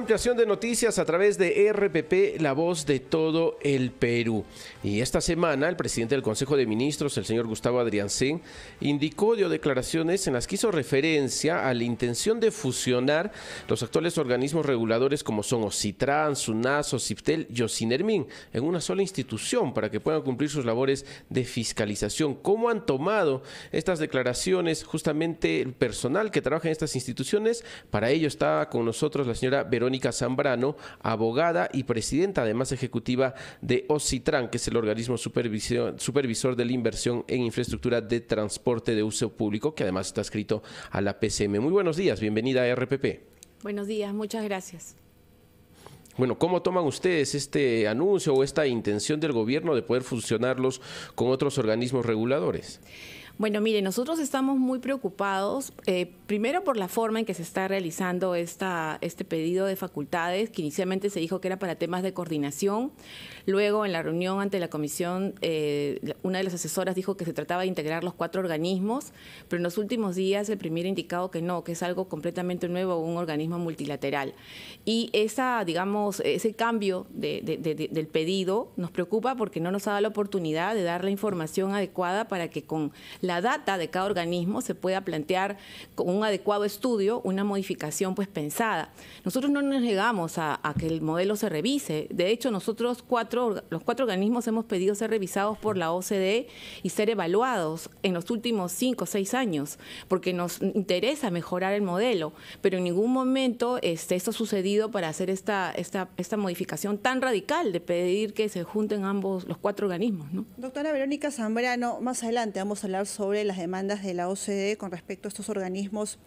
Ampliación de noticias a través de RPP, la voz de todo el Perú. Y esta semana el presidente del Consejo de Ministros, el señor Gustavo Adriancén, indicó dio declaraciones en las que hizo referencia a la intención de fusionar los actuales organismos reguladores como son Ocitran, Sunaso, Ciptel y Ocinermin en una sola institución para que puedan cumplir sus labores de fiscalización. ¿Cómo han tomado estas declaraciones justamente el personal que trabaja en estas instituciones? Para ello está con nosotros la señora Verónica Mónica Zambrano, abogada y presidenta además ejecutiva de OCITRAN, que es el organismo supervisor de la inversión en infraestructura de transporte de uso público, que además está escrito a la PCM. Muy buenos días, bienvenida a RPP. Buenos días, muchas gracias. Bueno, ¿cómo toman ustedes este anuncio o esta intención del gobierno de poder fusionarlos con otros organismos reguladores? Bueno, mire, nosotros estamos muy preocupados, eh, primero por la forma en que se está realizando esta, este pedido de facultades, que inicialmente se dijo que era para temas de coordinación. Luego, en la reunión ante la comisión, eh, una de las asesoras dijo que se trataba de integrar los cuatro organismos, pero en los últimos días el primer indicado que no, que es algo completamente nuevo, un organismo multilateral. Y esa, digamos, ese cambio del pedido nos preocupa porque no nos ha dado la oportunidad de dar la información adecuada para que con la la data de cada organismo se pueda plantear con un adecuado estudio una modificación pues pensada. Nosotros no nos negamos a, que el modelo se revise. De hecho, nosotros cuatro, los cuatro organismos hemos pedido ser revisados por la OCDE y ser evaluados en los últimos cinco o seis años, porque nos interesa mejorar el modelo, pero en ningún momento este, esto ha sucedido para hacer esta, esta, esta modificación tan radical de pedir que se junten ambos los cuatro organismos. Doctora Verónica Zambrano, más adelante vamos a hablar sobre sobre las demandas de la OCDE con respecto a estos organismos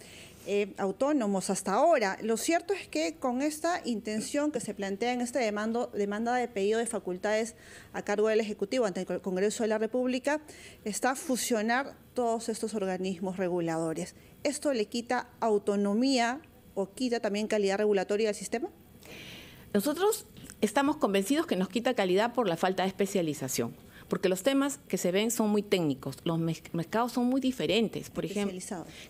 eh, autónomos hasta ahora. Lo cierto es que con esta intención que se plantea en esta demanda, demanda de pedido de facultades a cargo del Ejecutivo ante el Congreso de la República, está fusionar todos estos organismos reguladores. ¿Esto le quita autonomía o quita también calidad regulatoria al sistema? Nosotros estamos convencidos que nos quita calidad por la falta de especialización porque los temas que se ven son muy técnicos, los mercados son muy diferentes, por ejemplo.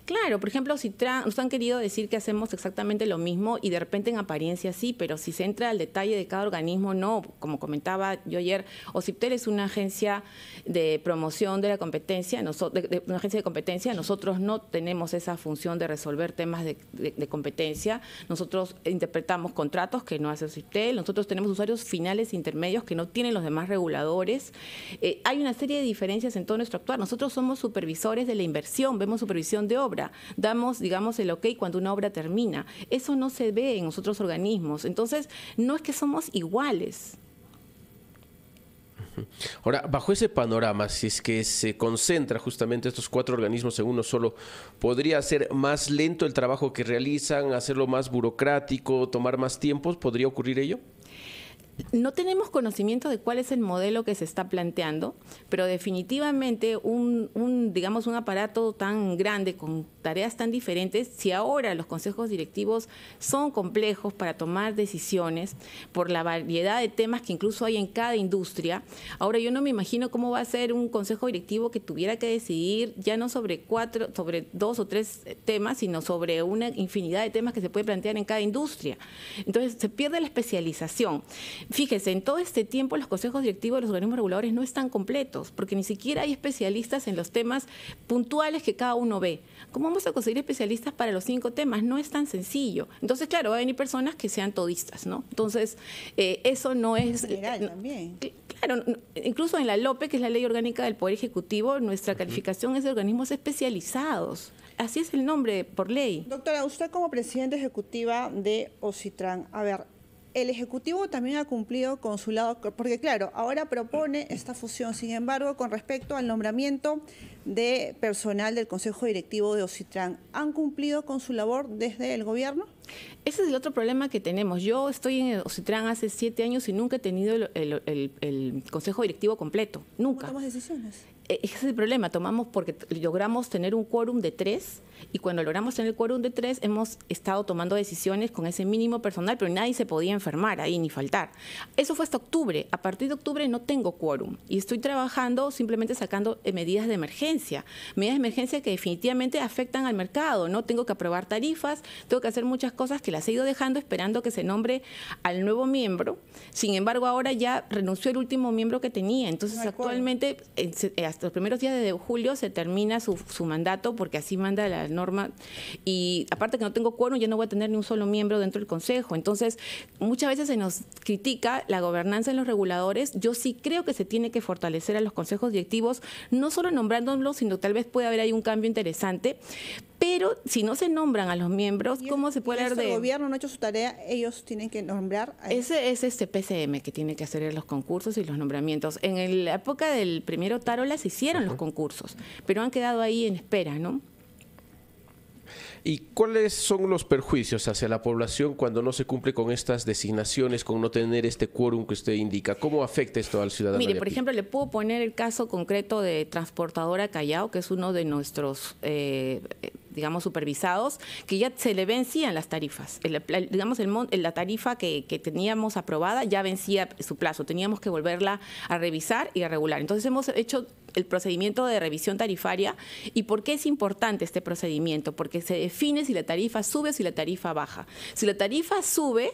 Claro, por ejemplo, si nos han querido decir que hacemos exactamente lo mismo y de repente en apariencia sí, pero si se entra al detalle de cada organismo, no, como comentaba yo ayer, OCIPTEL es una agencia de promoción de la competencia, de, una agencia de competencia, nosotros no tenemos esa función de resolver temas de, competencia, nosotros interpretamos contratos que no hace OCIPTEL, nosotros tenemos usuarios finales intermedios que no tienen los demás reguladores, eh, hay una serie de diferencias en todo nuestro actuar. Nosotros somos supervisores de la inversión, vemos supervisión de obra, damos, digamos, el ok cuando una obra termina. Eso no se ve en los otros organismos. Entonces, no es que somos iguales. Ahora, bajo ese panorama, si es que se concentra justamente estos cuatro organismos en uno solo, ¿podría ser más lento el trabajo que realizan, hacerlo más burocrático, tomar más tiempo? ¿Podría ocurrir ello? No tenemos conocimiento de cuál es el modelo que se está planteando, pero definitivamente un, digamos, un aparato tan grande con tareas tan diferentes, si ahora los consejos directivos son complejos para tomar decisiones por la variedad de temas que incluso hay en cada industria, ahora yo no me imagino cómo va a ser un consejo directivo que tuviera que decidir ya no sobre cuatro, sobre dos o tres temas, sino sobre una infinidad de temas que se puede plantear en cada industria. Entonces se pierde la especialización. Fíjese, en todo este tiempo los consejos directivos de los organismos reguladores no están completos, porque ni siquiera hay especialistas en los temas puntuales que cada uno ve. ¿Cómo vamos a conseguir especialistas para los cinco temas? No es tan sencillo. Entonces, claro, va a venir personas que sean todistas, ¿no? Entonces, eh, eso no es... también. Claro, incluso en la LOPE, que es la ley orgánica del Poder Ejecutivo, nuestra calificación es de organismos especializados. Así es el nombre por ley. Doctora, usted como presidenta ejecutiva de Ocitran, a ver, el Ejecutivo también ha cumplido con su lado, porque claro, ahora propone esta fusión, sin embargo, con respecto al nombramiento de personal del Consejo Directivo de Ocitran, ¿han cumplido con su labor desde el gobierno? Ese es el otro problema que tenemos. Yo estoy en Ocitran hace siete años y nunca he tenido el, consejo directivo completo. Nunca. ¿Cómo decisiones? E-, ese es el problema, tomamos porque logramos tener un quórum de tres y cuando logramos tener el quórum de tres hemos estado tomando decisiones con ese mínimo personal, pero nadie se podía enfermar ahí ni faltar. Eso fue hasta octubre. A partir de octubre no tengo quórum y estoy trabajando simplemente sacando eh, medidas de emergencia, medidas de emergencia que definitivamente afectan al mercado. No tengo que aprobar tarifas, tengo que hacer muchas cosas que las he ido dejando esperando que se nombre al nuevo miembro. Sin embargo, ahora ya renunció el último miembro que tenía, entonces actualmente... ha eh, hasta los primeros días de julio se termina su, mandato porque así manda la norma. Y aparte que no tengo cuerno ya no voy a tener ni un solo miembro dentro del Consejo. Entonces, muchas veces se nos critica la gobernanza en los reguladores. Yo sí creo que se tiene que fortalecer a los consejos directivos, no solo nombrándolos, sino tal vez puede haber ahí un cambio interesante. Pero si no se nombran a los miembros, ¿cómo se puede hacer de...? el gobierno no ha hecho su tarea, ellos tienen que nombrar... Ese es este PCM que tiene que hacer los concursos y los nombramientos. En la época del primero Tarola hicieron los concursos, pero han quedado ahí en espera, ¿no? ¿Y cuáles son los perjuicios hacia la población cuando no se cumple con estas designaciones, con no tener este quórum que usted indica? ¿Cómo afecta esto al ciudadano? Mire, por ejemplo, le puedo poner el caso concreto de Transportadora Callao, que es uno de nuestros eh, digamos, supervisados, que ya se le vencían las tarifas. digamos, la tarifa que, que, teníamos aprobada ya vencía su plazo, teníamos que volverla a revisar y a regular. Entonces hemos hecho el procedimiento de revisión tarifaria y por qué es importante este procedimiento, porque se define si la tarifa sube o si la tarifa baja. Si la tarifa sube,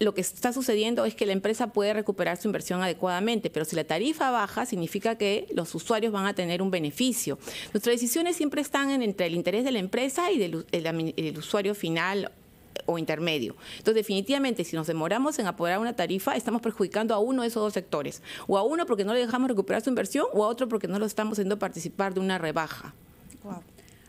lo que está sucediendo es que la empresa puede recuperar su inversión adecuadamente, pero si la tarifa baja, significa que los usuarios van a tener un beneficio. Nuestras decisiones siempre están en, entre el interés de la empresa y del, usuario final o intermedio. Entonces, definitivamente, si nos demoramos en apoderar una tarifa, estamos perjudicando a uno de esos dos sectores. O a uno porque no le dejamos recuperar su inversión, o a otro porque no lo estamos haciendo participar de una rebaja.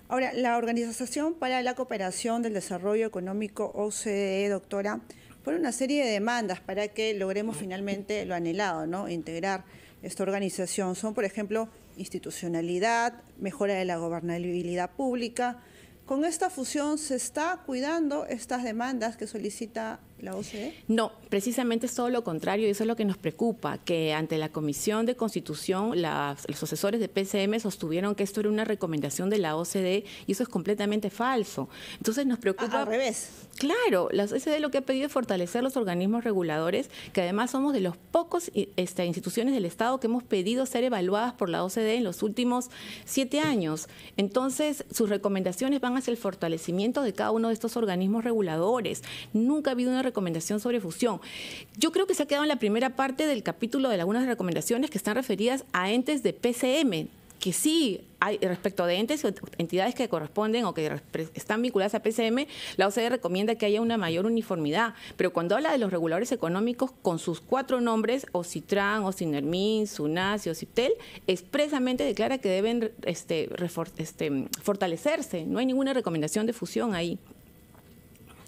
Ahora, la Organización para la Cooperación del Desarrollo Económico, OCDE, doctora, por una serie de demandas para que logremos finalmente lo anhelado, ¿no? Integrar esta organización. Son, por ejemplo, institucionalidad, mejora de la gobernabilidad pública, ¿Con esta fusión se está cuidando estas demandas que solicita la OCDE? No, precisamente es todo lo contrario y eso es lo que nos preocupa, que ante la Comisión de Constitución las, los asesores de PCM sostuvieron que esto era una recomendación de la OCDE y eso es completamente falso. Entonces nos preocupa... al revés. Claro, la OCDE lo que ha pedido es fortalecer los organismos reguladores, que además somos de los pocos este, instituciones del Estado que hemos pedido ser evaluadas por la OCDE en los últimos siete años. Entonces sus recomendaciones van es el fortalecimiento de cada uno de estos organismos reguladores. Nunca ha habido una recomendación sobre fusión. Yo creo que se ha quedado en la primera parte del capítulo de algunas recomendaciones que están referidas a entes de PCM, que sí respecto de entes entidades que corresponden o que están vinculadas a PCM, la OCDE recomienda que haya una mayor uniformidad. Pero cuando habla de los reguladores económicos con sus cuatro nombres, o Ocinermin, o Sunas y Ociptel, expresamente declara que deben este, este, fortalecerse. No hay ninguna recomendación de fusión ahí.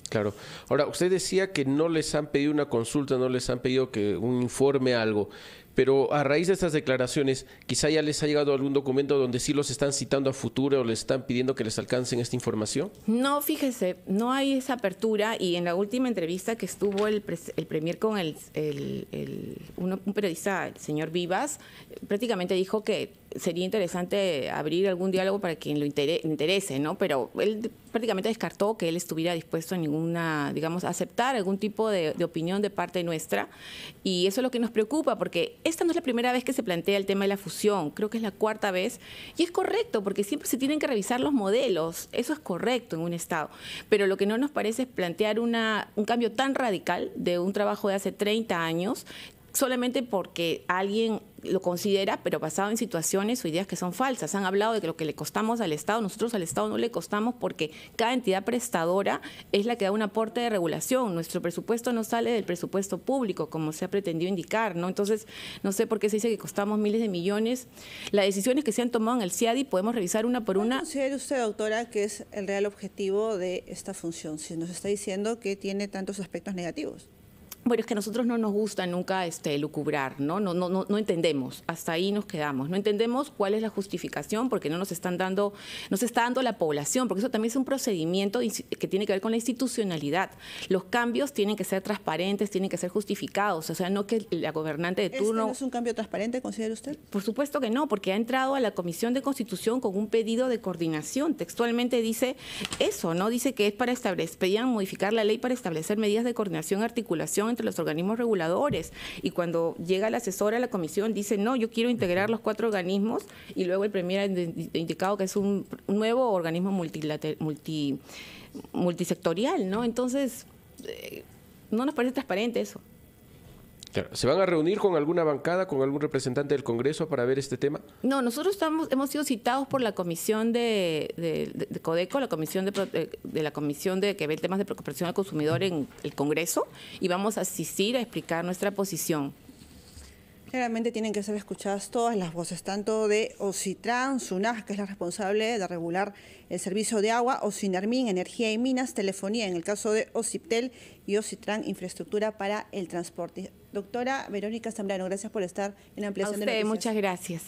Claro. Ahora, usted decía que no les han pedido una consulta, no les han pedido que un informe, algo. Pero a raíz de estas declaraciones, quizá ya les ha llegado algún documento donde sí los están citando a futuro o les están pidiendo que les alcancen esta información. No, fíjese, no hay esa apertura y en la última entrevista que estuvo el, premier con el un, periodista, el señor Vivas, prácticamente dijo que sería interesante abrir algún diálogo para quien lo interese, ¿no? Pero él prácticamente descartó que él estuviera dispuesto a ninguna, digamos, a aceptar algún tipo de, opinión de parte nuestra. Y eso es lo que nos preocupa, porque esta no es la primera vez que se plantea el tema de la fusión, creo que es la cuarta vez. Y es correcto, porque siempre se tienen que revisar los modelos, eso es correcto en un Estado. Pero lo que no nos parece es plantear una, un cambio tan radical de un trabajo de hace 30 años solamente porque alguien lo considera, pero basado en situaciones o ideas que son falsas. Han hablado de que lo que le costamos al Estado, nosotros al Estado no le costamos porque cada entidad prestadora es la que da un aporte de regulación. Nuestro presupuesto no sale del presupuesto público, como se ha pretendido indicar, ¿no? Entonces, no sé por qué se dice que costamos miles de millones. Las decisiones que se han tomado en el CIADI podemos revisar una por una. considera usted, doctora, que es el real objetivo de esta función? Si nos está diciendo que tiene tantos aspectos negativos. Bueno, es que a nosotros no nos gusta nunca este, lucubrar, ¿no? No, ¿no? no, entendemos, hasta ahí nos quedamos. No entendemos cuál es la justificación, porque no nos están dando, nos está dando la población, porque eso también es un procedimiento que tiene que ver con la institucionalidad. Los cambios tienen que ser transparentes, tienen que ser justificados, o sea, no que la gobernante de ¿Este turno... es un cambio transparente, considera usted? Por supuesto que no, porque ha entrado a la Comisión de Constitución con un pedido de coordinación. Textualmente dice eso, ¿no? Dice que es para establecer, pedían modificar la ley para establecer medidas de coordinación, articulación los organismos reguladores. Y cuando llega la asesora a la comisión, dice, no, yo quiero integrar los cuatro organismos, y luego el Premier ha indicado que es un nuevo organismo multisectorial, ¿no? Entonces, eh, no nos parece transparente eso. ¿Se van a reunir con alguna bancada, con algún representante del Congreso para ver este tema? No, nosotros hemos sido citados por la comisión de, Codeco, la comisión de, la comisión de que ve temas de preocupación al consumidor en el Congreso, y vamos a asistir a explicar nuestra posición. Claramente tienen que ser escuchadas todas las voces, tanto de OCITRAN, SUNAS, que es la responsable de regular el servicio de agua, OCINERMIN, Energía y Minas, Telefonía, en el caso de OCIPTEL, y OCITRAN, Infraestructura para el Transporte Doctora Verónica Zambrano, gracias por estar en la ampliación A usted, Muchas gracias.